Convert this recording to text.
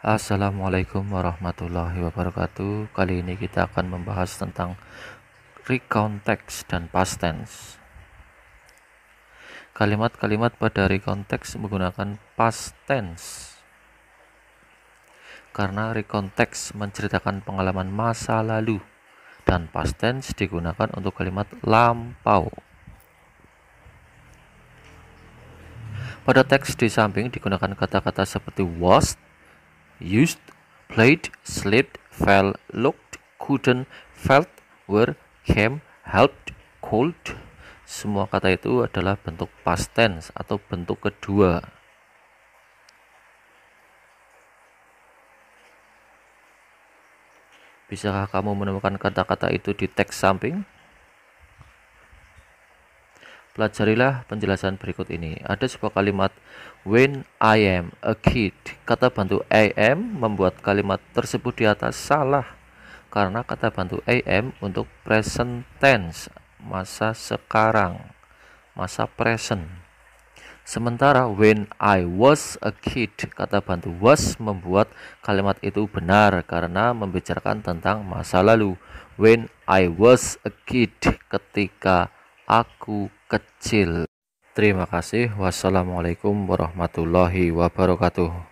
Assalamualaikum warahmatullahi wabarakatuh Kali ini kita akan membahas tentang recount text dan past tense Kalimat-kalimat pada recount text menggunakan past tense Karena recount text menceritakan pengalaman masa lalu Dan past tense digunakan untuk kalimat lampau Pada teks di samping digunakan kata-kata seperti was used, played, slipped, fell, looked, couldn't, felt, were, came, helped, called. Semua kata itu adalah bentuk past tense atau bentuk kedua. Bisakah kamu menemukan kata-kata itu di teks samping? Pelajarilah penjelasan berikut ini. Ada sebuah kalimat when I am a kid. Kata bantu I am membuat kalimat tersebut di atas salah karena kata bantu I am untuk present tense, masa sekarang, masa present. Sementara when I was a kid, kata bantu was membuat kalimat itu benar karena membicarakan tentang masa lalu. When I was a kid, ketika aku kecil. Terima kasih. Wassalamualaikum warahmatullahi wabarakatuh.